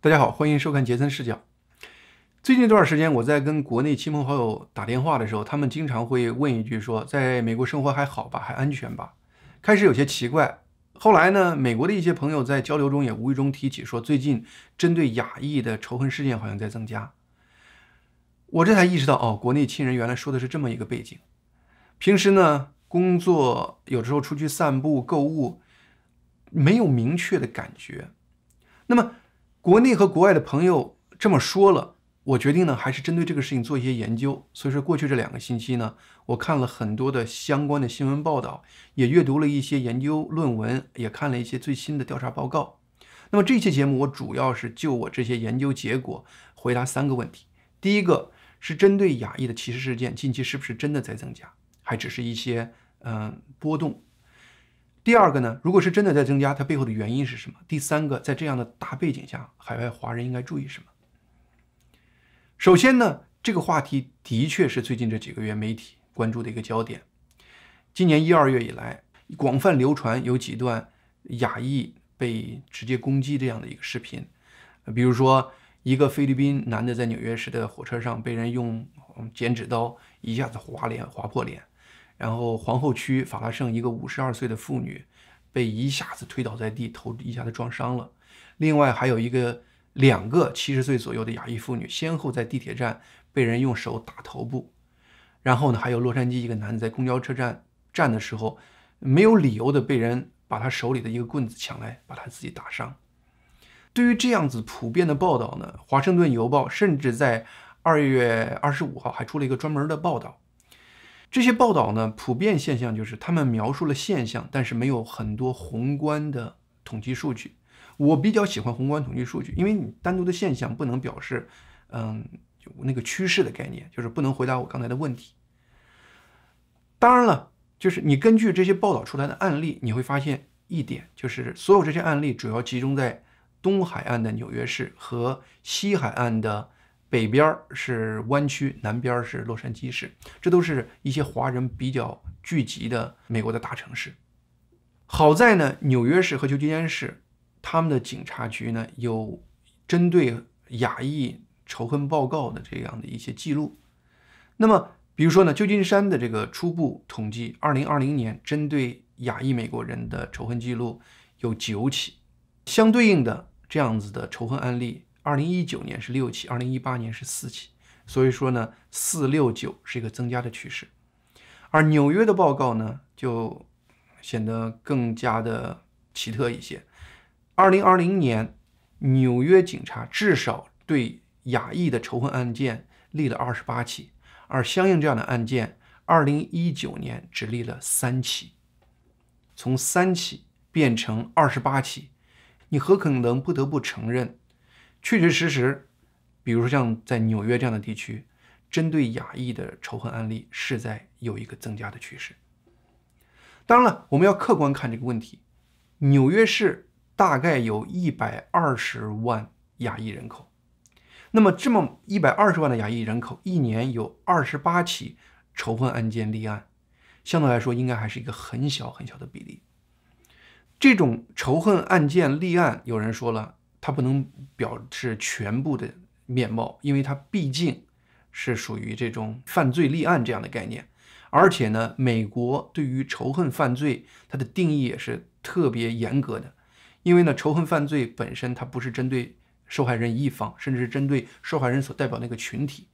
大家好，欢迎收看杰森视角。最近一段时间，我在跟国内亲朋好友打电话的时候，他们经常会问一句：说在美国生活还好吧？还安全吧？开始有些奇怪，后来呢，美国的一些朋友在交流中也无意中提起，说最近针对亚裔的仇恨事件好像在增加。我这才意识到，哦，国内亲人原来说的是这么一个背景。平时呢，工作有时候出去散步、购物，没有明确的感觉。那么。国内和国外的朋友这么说了，我决定呢还是针对这个事情做一些研究。所以说过去这两个星期呢，我看了很多的相关的新闻报道，也阅读了一些研究论文，也看了一些最新的调查报告。那么这期节目我主要是就我这些研究结果回答三个问题。第一个是针对亚裔的歧视事件，近期是不是真的在增加，还只是一些嗯波动？第二个呢，如果是真的在增加，它背后的原因是什么？第三个，在这样的大背景下，海外华人应该注意什么？首先呢，这个话题的确是最近这几个月媒体关注的一个焦点。今年一二月以来，广泛流传有几段亚裔被直接攻击这样的一个视频，比如说一个菲律宾男的在纽约市的火车上被人用剪纸刀一下子划脸，划破脸。然后皇后区法拉盛一个五十二岁的妇女被一下子推倒在地，头一下子撞伤了。另外还有一个两个七十岁左右的亚裔妇女先后在地铁站被人用手打头部。然后呢，还有洛杉矶一个男子在公交车站站的时候，没有理由的被人把他手里的一个棍子抢来，把他自己打伤。对于这样子普遍的报道呢，《华盛顿邮报》甚至在二月二十五号还出了一个专门的报道。这些报道呢，普遍现象就是他们描述了现象，但是没有很多宏观的统计数据。我比较喜欢宏观统计数据，因为你单独的现象不能表示，嗯，就那个趋势的概念，就是不能回答我刚才的问题。当然了，就是你根据这些报道出来的案例，你会发现一点，就是所有这些案例主要集中在东海岸的纽约市和西海岸的。北边是湾区，南边是洛杉矶市，这都是一些华人比较聚集的美国的大城市。好在呢，纽约市和旧金山市，他们的警察局呢有针对亚裔仇恨报告的这样的一些记录。那么，比如说呢，旧金山的这个初步统计，二零二零年针对亚裔美国人的仇恨记录有九起，相对应的这样子的仇恨案例。二零一九年是六起，二零一八年是四起，所以说呢，四六九是一个增加的趋势。而纽约的报告呢，就显得更加的奇特一些。二零二零年，纽约警察至少对亚裔的仇恨案件立了二十八起，而相应这样的案件，二零一九年只立了三起。从三起变成二十八起，你何可能不得不承认？确确实实，比如说像在纽约这样的地区，针对亚裔的仇恨案例是在有一个增加的趋势。当然了，我们要客观看这个问题。纽约市大概有一百二十万亚裔人口，那么这么一百二十万的亚裔人口，一年有二十八起仇恨案件立案，相对来说应该还是一个很小很小的比例。这种仇恨案件立案，有人说了。它不能表示全部的面貌，因为它毕竟是属于这种犯罪立案这样的概念，而且呢，美国对于仇恨犯罪它的定义也是特别严格的，因为呢，仇恨犯罪本身它不是针对受害人一方，甚至是针对受害人所代表那个群体。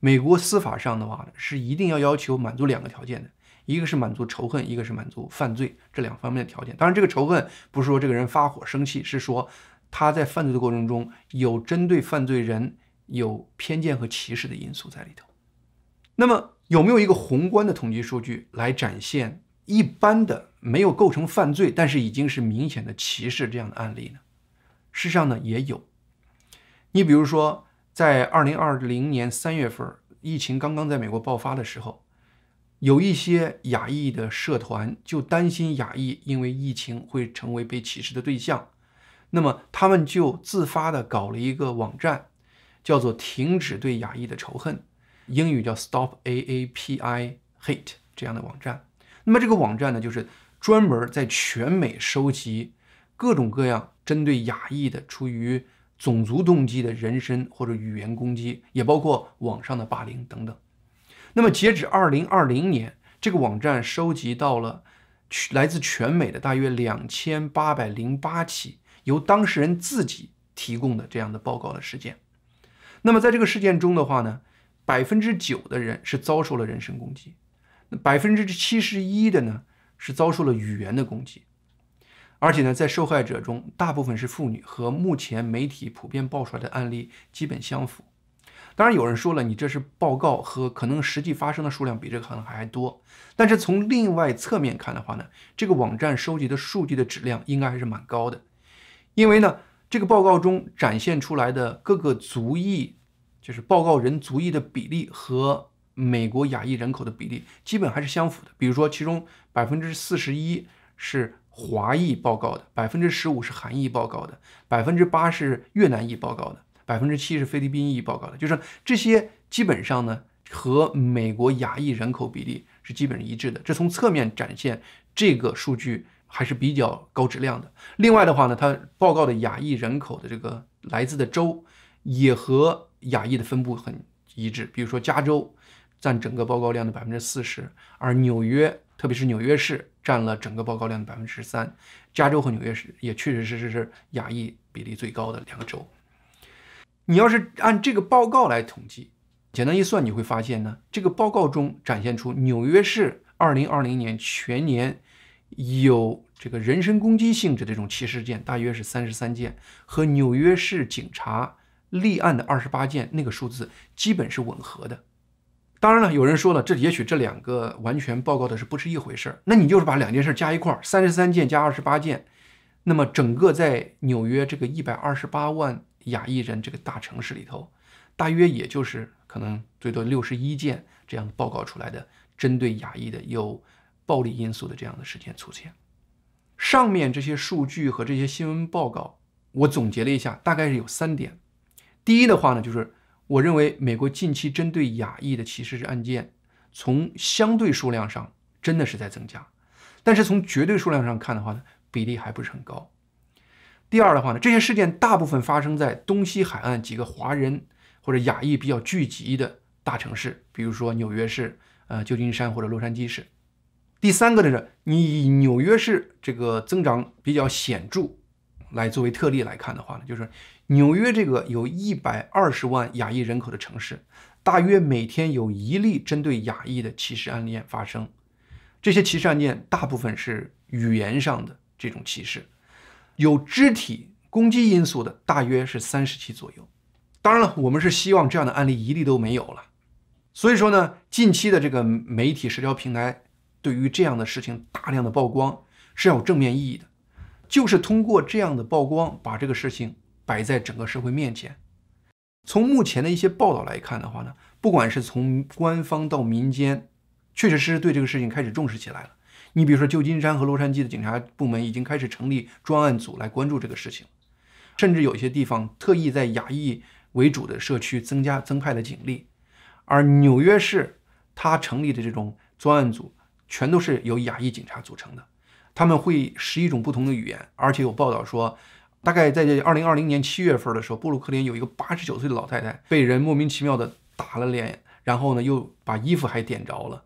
美国司法上的话是一定要要求满足两个条件的，一个是满足仇恨，一个是满足犯罪这两方面的条件。当然，这个仇恨不是说这个人发火生气，是说。他在犯罪的过程中有针对犯罪人有偏见和歧视的因素在里头。那么有没有一个宏观的统计数据来展现一般的没有构成犯罪，但是已经是明显的歧视这样的案例呢？事实上呢也有。你比如说，在二零二零年三月份疫情刚刚在美国爆发的时候，有一些亚裔的社团就担心亚裔因为疫情会成为被歧视的对象。那么他们就自发的搞了一个网站，叫做“停止对亚裔的仇恨”，英语叫 “Stop A A P I Hate” 这样的网站。那么这个网站呢，就是专门在全美收集各种各样针对亚裔的出于种族动机的人身或者语言攻击，也包括网上的霸凌等等。那么截止二零二零年，这个网站收集到了来自全美的大约两千八百零八起。由当事人自己提供的这样的报告的事件，那么在这个事件中的话呢，百分之九的人是遭受了人身攻击，那百分之七十一的呢是遭受了语言的攻击，而且呢，在受害者中大部分是妇女，和目前媒体普遍报出来的案例基本相符。当然，有人说了，你这是报告和可能实际发生的数量比这个可能还多，但是从另外侧面看的话呢，这个网站收集的数据的质量应该还是蛮高的。因为呢，这个报告中展现出来的各个族裔，就是报告人族裔的比例和美国亚裔人口的比例基本还是相符的。比如说，其中百分之四十一是华裔报告的，百分之十五是韩裔报告的，百分之八是越南裔报告的，百分之七是菲律宾裔报告的。就是这些基本上呢，和美国亚裔人口比例是基本一致的。这从侧面展现这个数据。还是比较高质量的。另外的话呢，它报告的亚裔人口的这个来自的州，也和亚裔的分布很一致。比如说，加州占整个报告量的百分之四十，而纽约，特别是纽约市，占了整个报告量的百分之十三。加州和纽约市也确实是是亚裔比例最高的两个州。你要是按这个报告来统计，简单一算，你会发现呢，这个报告中展现出纽约市二零二零年全年。有这个人身攻击性质的这种歧视件，大约是三十三件，和纽约市警察立案的二十八件，那个数字基本是吻合的。当然了，有人说了，这也许这两个完全报告的是不是一回事儿？那你就是把两件事加一块儿，三十三件加二十八件，那么整个在纽约这个一百二十八万亚裔人这个大城市里头，大约也就是可能最多六十一件这样报告出来的针对亚裔的有。暴力因素的这样的事件出现，上面这些数据和这些新闻报告，我总结了一下，大概是有三点。第一的话呢，就是我认为美国近期针对亚裔的歧视案件，从相对数量上真的是在增加，但是从绝对数量上看的话呢，比例还不是很高。第二的话呢，这些事件大部分发生在东西海岸几个华人或者亚裔比较聚集的大城市，比如说纽约市、呃，旧金山或者洛杉矶市。第三个呢是，你纽约市这个增长比较显著，来作为特例来看的话呢，就是纽约这个有一百二十万亚裔人口的城市，大约每天有一例针对亚裔的歧视案件发生。这些歧视案件大部分是语言上的这种歧视，有肢体攻击因素的，大约是三十起左右。当然了，我们是希望这样的案例一例都没有了。所以说呢，近期的这个媒体社交平台。对于这样的事情，大量的曝光是要有正面意义的，就是通过这样的曝光，把这个事情摆在整个社会面前。从目前的一些报道来看的话呢，不管是从官方到民间，确实是对这个事情开始重视起来了。你比如说，旧金山和洛杉矶的警察部门已经开始成立专案组来关注这个事情，甚至有些地方特意在亚裔为主的社区增加增派的警力，而纽约市他成立的这种专案组。全都是由亚裔警察组成的，他们会十一种不同的语言，而且有报道说，大概在这二零二零年七月份的时候，布鲁克林有一个八十九岁的老太太被人莫名其妙的打了脸，然后呢又把衣服还点着了。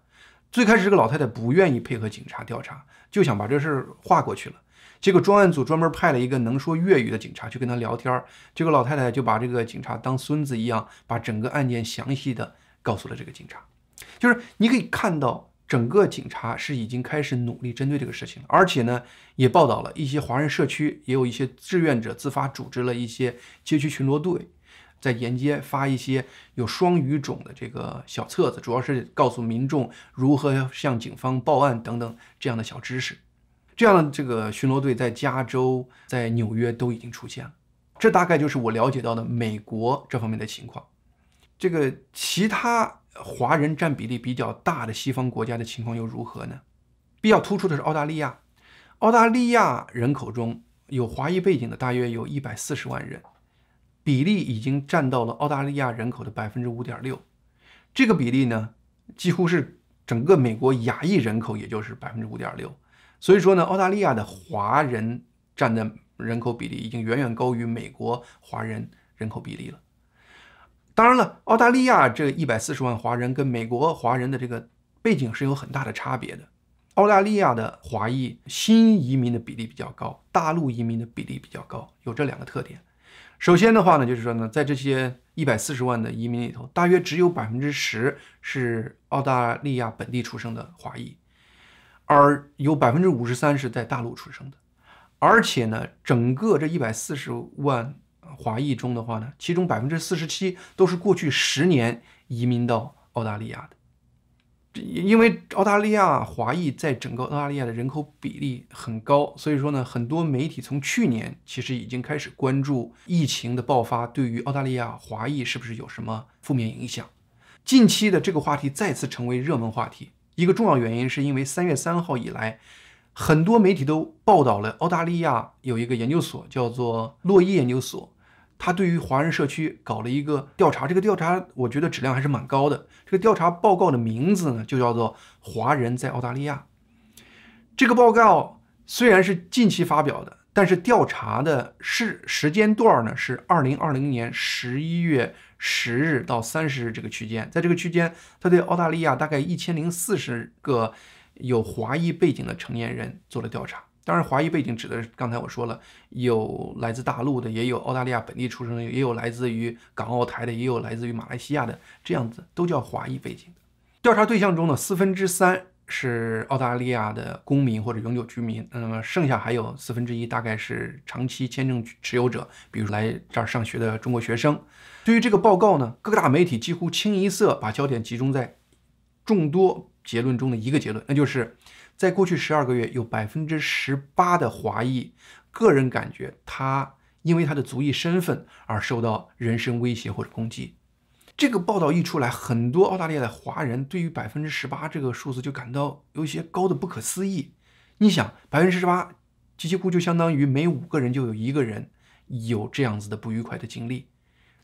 最开始这个老太太不愿意配合警察调查，就想把这事划过去了。结果专案组专门派了一个能说粤语的警察去跟他聊天，这个老太太就把这个警察当孙子一样，把整个案件详细的告诉了这个警察。就是你可以看到。整个警察是已经开始努力针对这个事情，而且呢，也报道了一些华人社区也有一些志愿者自发组织了一些街区巡逻队，在沿街发一些有双语种的这个小册子，主要是告诉民众如何向警方报案等等这样的小知识。这样的这个巡逻队在加州、在纽约都已经出现了，这大概就是我了解到的美国这方面的情况。这个其他。华人占比例比较大的西方国家的情况又如何呢？比较突出的是澳大利亚，澳大利亚人口中有华裔背景的，大约有一百四十万人，比例已经占到了澳大利亚人口的百分之五点六。这个比例呢，几乎是整个美国亚裔人口，也就是百分之五点六。所以说呢，澳大利亚的华人占的人口比例已经远远高于美国华人人口比例了。当然了，澳大利亚这一百四十万华人跟美国华人的这个背景是有很大的差别的。澳大利亚的华裔新移民的比例比较高，大陆移民的比例比较高，有这两个特点。首先的话呢，就是说呢，在这些一百四十万的移民里头，大约只有百分之十是澳大利亚本地出生的华裔，而有百分之五十三是在大陆出生的，而且呢，整个这一百四十万。华裔中的话呢，其中百分之四十七都是过去十年移民到澳大利亚的。因为澳大利亚华裔在整个澳大利亚的人口比例很高，所以说呢，很多媒体从去年其实已经开始关注疫情的爆发对于澳大利亚华裔是不是有什么负面影响。近期的这个话题再次成为热门话题，一个重要原因是因为三月三号以来，很多媒体都报道了澳大利亚有一个研究所叫做洛伊研究所。他对于华人社区搞了一个调查，这个调查我觉得质量还是蛮高的。这个调查报告的名字呢，就叫做《华人在澳大利亚》。这个报告虽然是近期发表的，但是调查的是时间段呢是二零二零年十一月十日到三十日这个区间，在这个区间，他对澳大利亚大概一千零四十个有华裔背景的成年人做了调查。当然，华裔背景指的是刚才我说了，有来自大陆的，也有澳大利亚本地出生的，也有来自于港澳台的，也有来自于马来西亚的，这样子都叫华裔背景调查对象中的四分之三是澳大利亚的公民或者永久居民，那么剩下还有四分之一大概是长期签证持有者，比如来这儿上学的中国学生。对于这个报告呢，各大媒体几乎清一色把焦点集中在众多结论中的一个结论，那就是。在过去十二个月，有百分之十八的华裔个人感觉他因为他的族裔身份而受到人身威胁或者攻击。这个报道一出来，很多澳大利亚的华人对于百分之十八这个数字就感到有一些高的不可思议。你想，百分之十八，几乎就相当于每五个人就有一个人有这样子的不愉快的经历。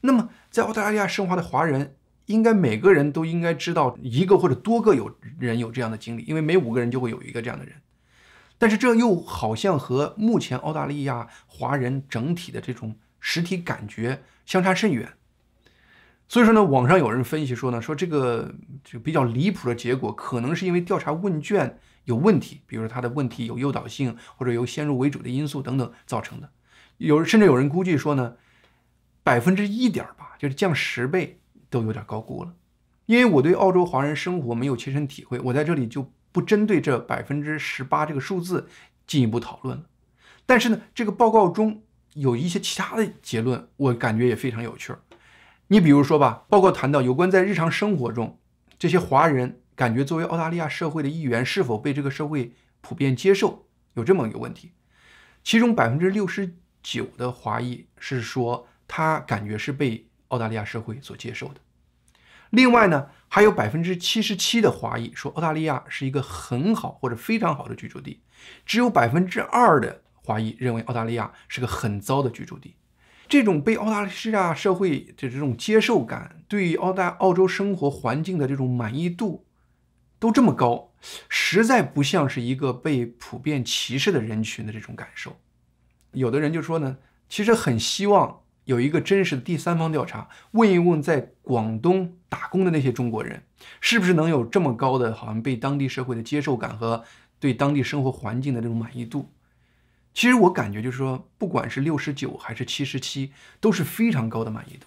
那么，在澳大利亚生活的华人。应该每个人都应该知道一个或者多个有人有这样的经历，因为每五个人就会有一个这样的人。但是这又好像和目前澳大利亚华人整体的这种实体感觉相差甚远。所以说呢，网上有人分析说呢，说这个就比较离谱的结果，可能是因为调查问卷有问题，比如他的问题有诱导性，或者由先入为主的因素等等造成的。有甚至有人估计说呢，百分之一点八，就是降十倍。都有点高估了，因为我对澳洲华人生活没有切身体会，我在这里就不针对这百分之十八这个数字进一步讨论了。但是呢，这个报告中有一些其他的结论，我感觉也非常有趣。儿。你比如说吧，报告谈到有关在日常生活中，这些华人感觉作为澳大利亚社会的一员是否被这个社会普遍接受，有这么一个问题。其中百分之六十九的华裔是说他感觉是被。澳大利亚社会所接受的。另外呢，还有百分之七十七的华裔说澳大利亚是一个很好或者非常好的居住地，只有百分之二的华裔认为澳大利亚是个很糟的居住地。这种被澳大利亚社会的这种接受感，对于澳大澳洲生活环境的这种满意度都这么高，实在不像是一个被普遍歧视的人群的这种感受。有的人就说呢，其实很希望。有一个真实的第三方调查，问一问在广东打工的那些中国人，是不是能有这么高的好像被当地社会的接受感和对当地生活环境的这种满意度？其实我感觉就是说，不管是六十九还是七十七，都是非常高的满意度。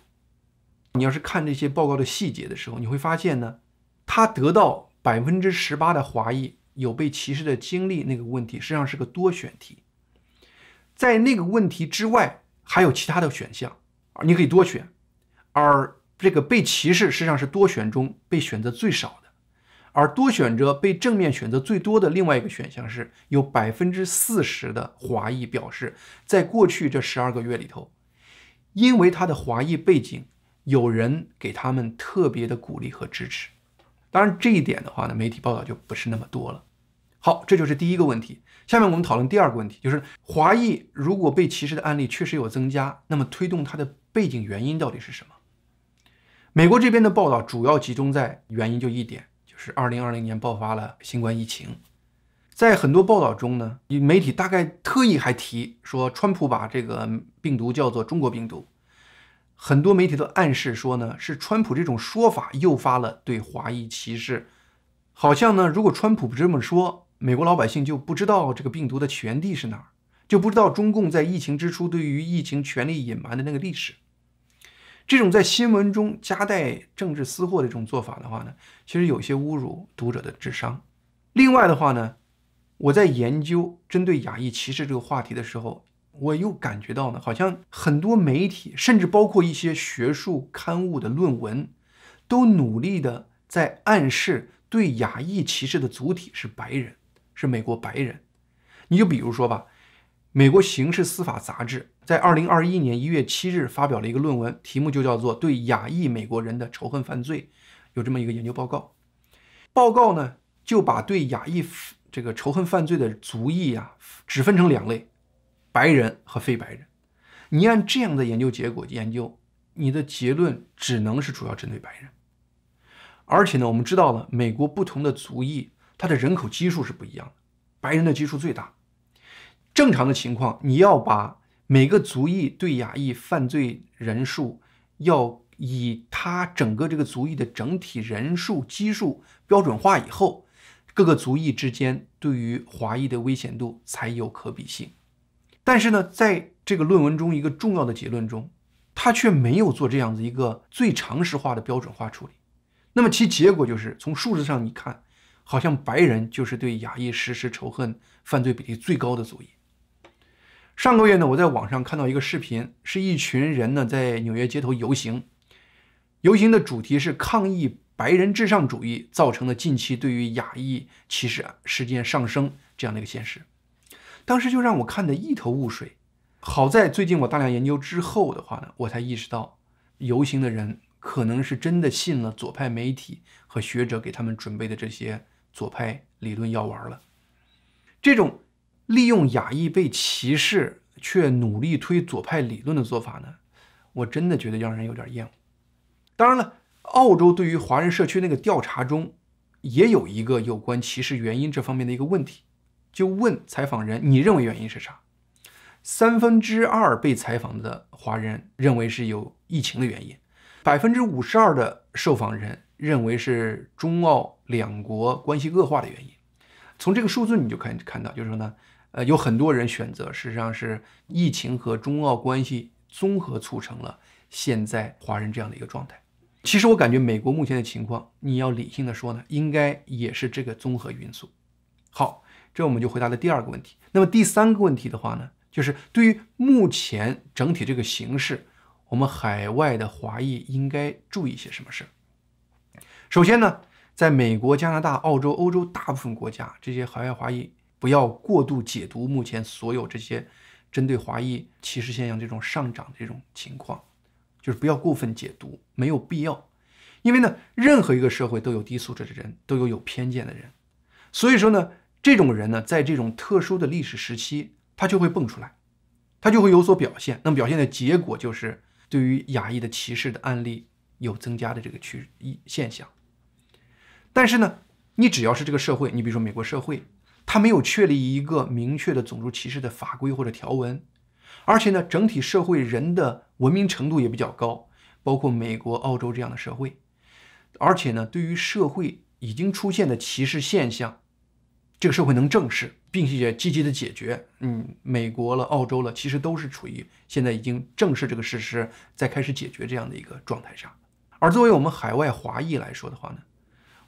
你要是看这些报告的细节的时候，你会发现呢，他得到百分之十八的华裔有被歧视的经历那个问题，实际上是个多选题，在那个问题之外。还有其他的选项，你可以多选。而这个被歧视实际上是多选中被选择最少的，而多选择被正面选择最多的另外一个选项是有百分之四十的华裔表示，在过去这十二个月里头，因为他的华裔背景，有人给他们特别的鼓励和支持。当然这一点的话呢，媒体报道就不是那么多了。好，这就是第一个问题。下面我们讨论第二个问题，就是华裔如果被歧视的案例确实有增加，那么推动它的背景原因到底是什么？美国这边的报道主要集中在原因就一点，就是二零二零年爆发了新冠疫情，在很多报道中呢，媒体大概特意还提说，川普把这个病毒叫做中国病毒，很多媒体都暗示说呢，是川普这种说法诱发了对华裔歧视，好像呢，如果川普不这么说。美国老百姓就不知道这个病毒的起源地是哪儿，就不知道中共在疫情之初对于疫情全力隐瞒的那个历史。这种在新闻中夹带政治私货的这种做法的话呢，其实有些侮辱读者的智商。另外的话呢，我在研究针对亚裔歧视这个话题的时候，我又感觉到呢，好像很多媒体，甚至包括一些学术刊物的论文，都努力的在暗示对亚裔歧视的主体是白人。是美国白人，你就比如说吧，美国刑事司法杂志在二零二一年一月七日发表了一个论文，题目就叫做《对亚裔美国人的仇恨犯罪》，有这么一个研究报告。报告呢就把对亚裔这个仇恨犯罪的族裔啊，只分成两类：白人和非白人。你按这样的研究结果研究，你的结论只能是主要针对白人。而且呢，我们知道了美国不同的族裔。它的人口基数是不一样的，白人的基数最大。正常的情况，你要把每个族裔对亚裔犯罪人数，要以他整个这个族裔的整体人数基数标准化以后，各个族裔之间对于华裔的危险度才有可比性。但是呢，在这个论文中一个重要的结论中，他却没有做这样子一个最常识化的标准化处理。那么其结果就是，从数字上你看。好像白人就是对亚裔实施仇恨犯罪比例最高的族裔。上个月呢，我在网上看到一个视频，是一群人呢在纽约街头游行，游行的主题是抗议白人至上主义造成的近期对于亚裔歧视事件上升这样的一个现实。当时就让我看得一头雾水。好在最近我大量研究之后的话呢，我才意识到，游行的人可能是真的信了左派媒体和学者给他们准备的这些。左派理论药丸了，这种利用亚裔被歧视却努力推左派理论的做法呢，我真的觉得让人有点厌恶。当然了，澳洲对于华人社区那个调查中，也有一个有关歧视原因这方面的一个问题，就问采访人你认为原因是啥？三分之二被采访的华人认为是有疫情的原因，百分之五十二的受访人认为是中澳。两国关系恶化的原因，从这个数字你就看看到，就是说呢，呃，有很多人选择，实际上是疫情和中澳关系综合促成了现在华人这样的一个状态。其实我感觉美国目前的情况，你要理性的说呢，应该也是这个综合因素。好，这我们就回答了第二个问题。那么第三个问题的话呢，就是对于目前整体这个形势，我们海外的华裔应该注意些什么事儿？首先呢。在美国、加拿大、澳洲、欧洲大部分国家，这些海外华裔不要过度解读目前所有这些针对华裔歧视现象这种上涨的这种情况，就是不要过分解读，没有必要。因为呢，任何一个社会都有低素质的人，都有有偏见的人，所以说呢，这种人呢，在这种特殊的历史时期，他就会蹦出来，他就会有所表现。那么表现的结果就是，对于亚裔的歧视的案例有增加的这个趋一现象。但是呢，你只要是这个社会，你比如说美国社会，它没有确立一个明确的种族歧视的法规或者条文，而且呢，整体社会人的文明程度也比较高，包括美国、澳洲这样的社会，而且呢，对于社会已经出现的歧视现象，这个社会能正视并且积极的解决。嗯，美国了、澳洲了，其实都是处于现在已经正视这个事实，在开始解决这样的一个状态上。而作为我们海外华裔来说的话呢？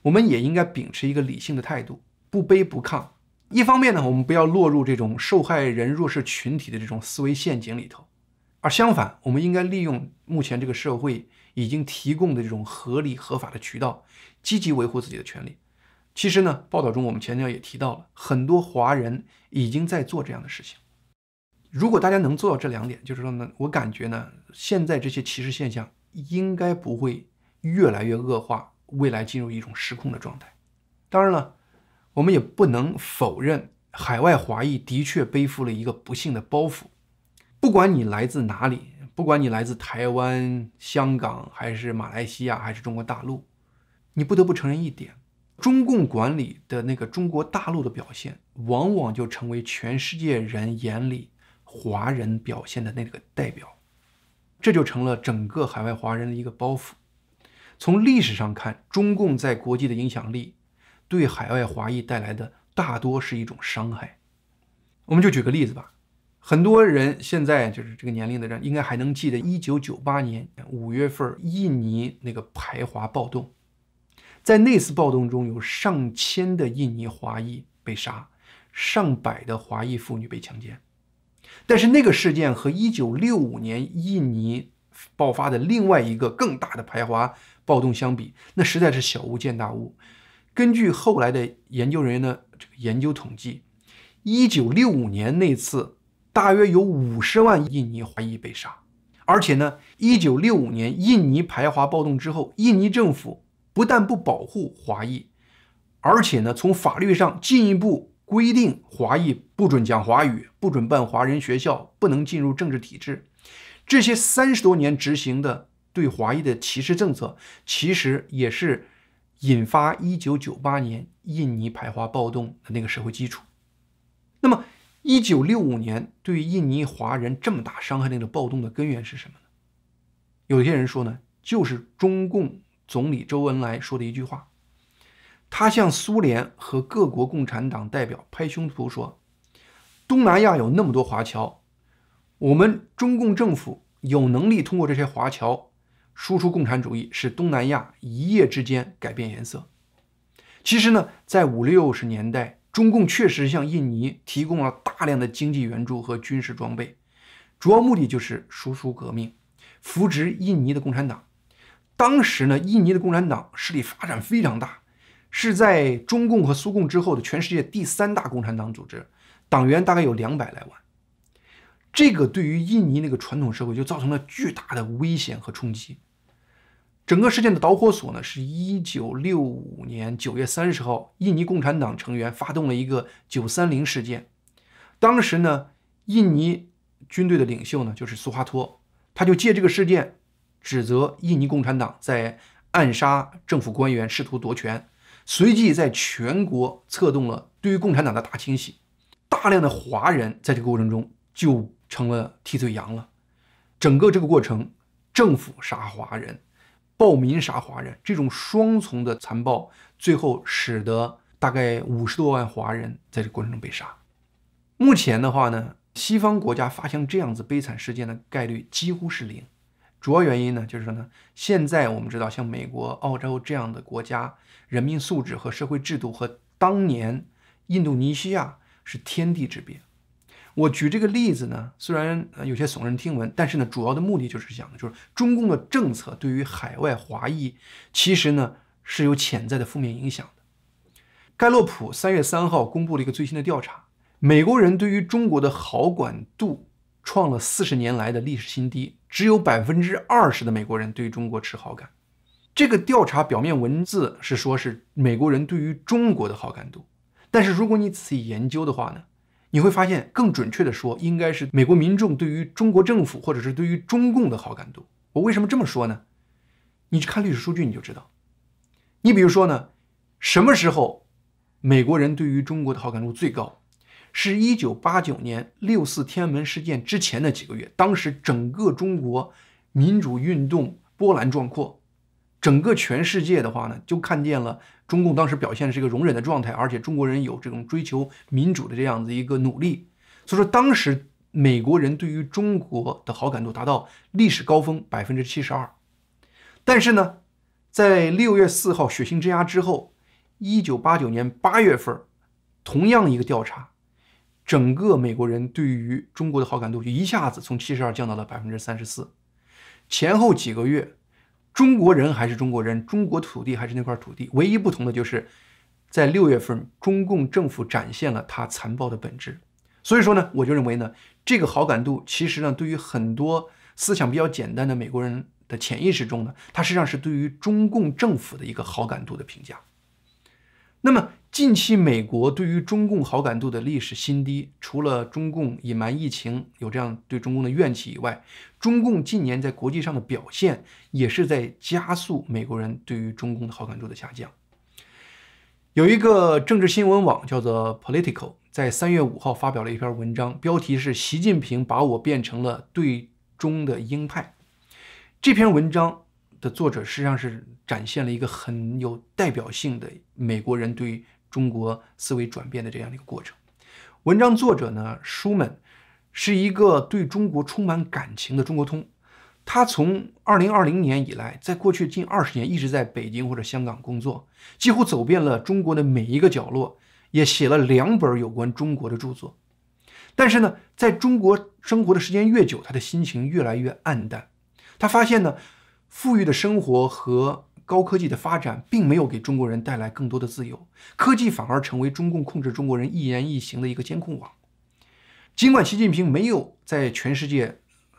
我们也应该秉持一个理性的态度，不卑不亢。一方面呢，我们不要落入这种受害人弱势群体的这种思维陷阱里头，而相反，我们应该利用目前这个社会已经提供的这种合理合法的渠道，积极维护自己的权利。其实呢，报道中我们前面也提到了，很多华人已经在做这样的事情。如果大家能做到这两点，就是说呢，我感觉呢，现在这些歧视现象应该不会越来越恶化。未来进入一种失控的状态。当然了，我们也不能否认海外华裔的确背负了一个不幸的包袱。不管你来自哪里，不管你来自台湾、香港，还是马来西亚，还是中国大陆，你不得不承认一点：中共管理的那个中国大陆的表现，往往就成为全世界人眼里华人表现的那个代表。这就成了整个海外华人的一个包袱。从历史上看，中共在国际的影响力对海外华裔带来的大多是一种伤害。我们就举个例子吧，很多人现在就是这个年龄的人，应该还能记得一九九八年五月份印尼那个排华暴动，在那次暴动中有上千的印尼华裔被杀，上百的华裔妇女被强奸。但是那个事件和一九六五年印尼爆发的另外一个更大的排华。暴动相比，那实在是小巫见大巫。根据后来的研究人员的这个研究统计，一九六五年那次大约有五十万印尼华裔被杀。而且呢，一九六五年印尼排华暴动之后，印尼政府不但不保护华裔，而且呢，从法律上进一步规定华裔不准讲华语，不准办华人学校，不能进入政治体制。这些三十多年执行的。对华裔的歧视政策，其实也是引发1998年印尼排华暴动的那个社会基础。那么，1965年对印尼华人这么大伤害那个暴动的根源是什么呢？有些人说呢，就是中共总理周恩来说的一句话，他向苏联和各国共产党代表拍胸脯说，东南亚有那么多华侨，我们中共政府有能力通过这些华侨。输出共产主义，使东南亚一夜之间改变颜色。其实呢，在五六十年代，中共确实向印尼提供了大量的经济援助和军事装备，主要目的就是输出革命，扶植印尼的共产党。当时呢，印尼的共产党势力发展非常大，是在中共和苏共之后的全世界第三大共产党组织，党员大概有两百来万。这个对于印尼那个传统社会就造成了巨大的危险和冲击。整个事件的导火索呢，是1965年9月30号，印尼共产党成员发动了一个 “930” 事件。当时呢，印尼军队的领袖呢就是苏哈托，他就借这个事件指责印尼共产党在暗杀政府官员、试图夺权。随即在全国策动了对于共产党的大清洗，大量的华人在这个过程中就成了替罪羊了。整个这个过程，政府杀华人。暴民杀华人，这种双重的残暴，最后使得大概五十多万华人在这过程中被杀。目前的话呢，西方国家发生这样子悲惨事件的概率几乎是零。主要原因呢，就是说呢，现在我们知道像美国、澳洲这样的国家，人民素质和社会制度和当年印度尼西亚是天地之别。我举这个例子呢，虽然有些耸人听闻，但是呢，主要的目的就是讲的就是中共的政策对于海外华裔，其实呢是有潜在的负面影响的。盖洛普三月三号公布了一个最新的调查，美国人对于中国的好感度创了四十年来的历史新低，只有百分之二十的美国人对中国持好感。这个调查表面文字是说是美国人对于中国的好感度，但是如果你仔细研究的话呢？你会发现，更准确的说，应该是美国民众对于中国政府或者是对于中共的好感度。我为什么这么说呢？你去看历史数据你就知道。你比如说呢，什么时候美国人对于中国的好感度最高？是一九八九年六四天安门事件之前的几个月，当时整个中国民主运动波澜壮阔，整个全世界的话呢，就看见了。中共当时表现的是一个容忍的状态，而且中国人有这种追求民主的这样子一个努力，所以说当时美国人对于中国的好感度达到历史高峰百分之七十二。但是呢，在六月四号血腥镇压之后，一九八九年八月份，同样一个调查，整个美国人对于中国的好感度就一下子从七十二降到了百分之三十四，前后几个月。中国人还是中国人，中国土地还是那块土地，唯一不同的就是，在六月份，中共政府展现了它残暴的本质。所以说呢，我就认为呢，这个好感度其实呢，对于很多思想比较简单的美国人的潜意识中呢，它实际上是对于中共政府的一个好感度的评价。那么。近期美国对于中共好感度的历史新低，除了中共隐瞒疫情有这样对中共的怨气以外，中共近年在国际上的表现也是在加速美国人对于中共的好感度的下降。有一个政治新闻网叫做 Political，在三月五号发表了一篇文章，标题是“习近平把我变成了对中的鹰派”。这篇文章的作者实际上是展现了一个很有代表性的美国人对。中国思维转变的这样的一个过程。文章作者呢，舒曼，是一个对中国充满感情的中国通。他从2020年以来，在过去近二十年一直在北京或者香港工作，几乎走遍了中国的每一个角落，也写了两本有关中国的著作。但是呢，在中国生活的时间越久，他的心情越来越暗淡。他发现呢，富裕的生活和高科技的发展并没有给中国人带来更多的自由，科技反而成为中共控制中国人一言一行的一个监控网。尽管习近平没有在全世界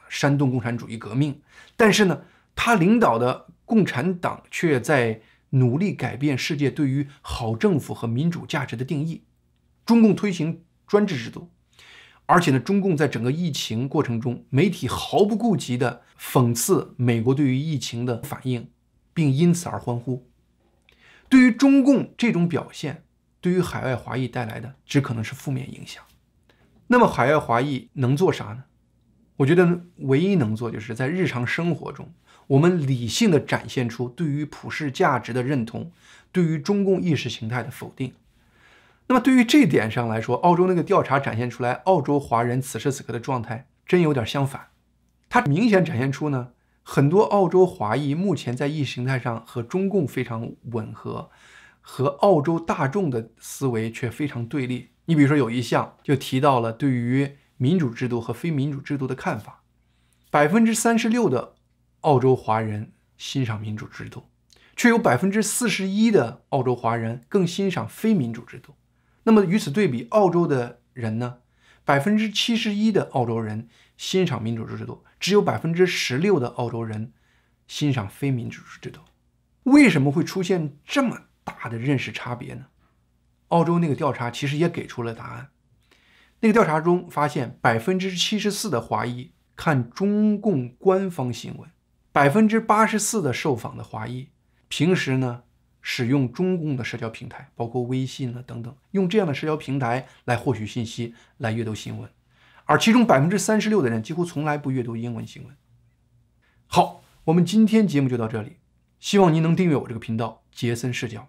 煽动共产主义革命，但是呢，他领导的共产党却在努力改变世界对于好政府和民主价值的定义。中共推行专制制度，而且呢，中共在整个疫情过程中，媒体毫不顾及地讽刺美国对于疫情的反应。并因此而欢呼。对于中共这种表现，对于海外华裔带来的只可能是负面影响。那么海外华裔能做啥呢？我觉得唯一能做就是在日常生活中，我们理性的展现出对于普世价值的认同，对于中共意识形态的否定。那么对于这点上来说，澳洲那个调查展现出来，澳洲华人此时此刻的状态真有点相反。它明显展现出呢。很多澳洲华裔目前在意识形态上和中共非常吻合，和澳洲大众的思维却非常对立。你比如说有一项就提到了对于民主制度和非民主制度的看法，百分之三十六的澳洲华人欣赏民主制度，却有百分之四十一的澳洲华人更欣赏非民主制度。那么与此对比，澳洲的人呢？百分之七十一的澳洲人欣赏民主制度。只有百分之十六的澳洲人欣赏非民主制度，为什么会出现这么大的认识差别呢？澳洲那个调查其实也给出了答案。那个调查中发现，百分之七十四的华裔看中共官方新闻，百分之八十四的受访的华裔平时呢使用中共的社交平台，包括微信啊等等，用这样的社交平台来获取信息，来阅读新闻。而其中百分之三十六的人几乎从来不阅读英文新闻。好，我们今天节目就到这里，希望您能订阅我这个频道，杰森视角。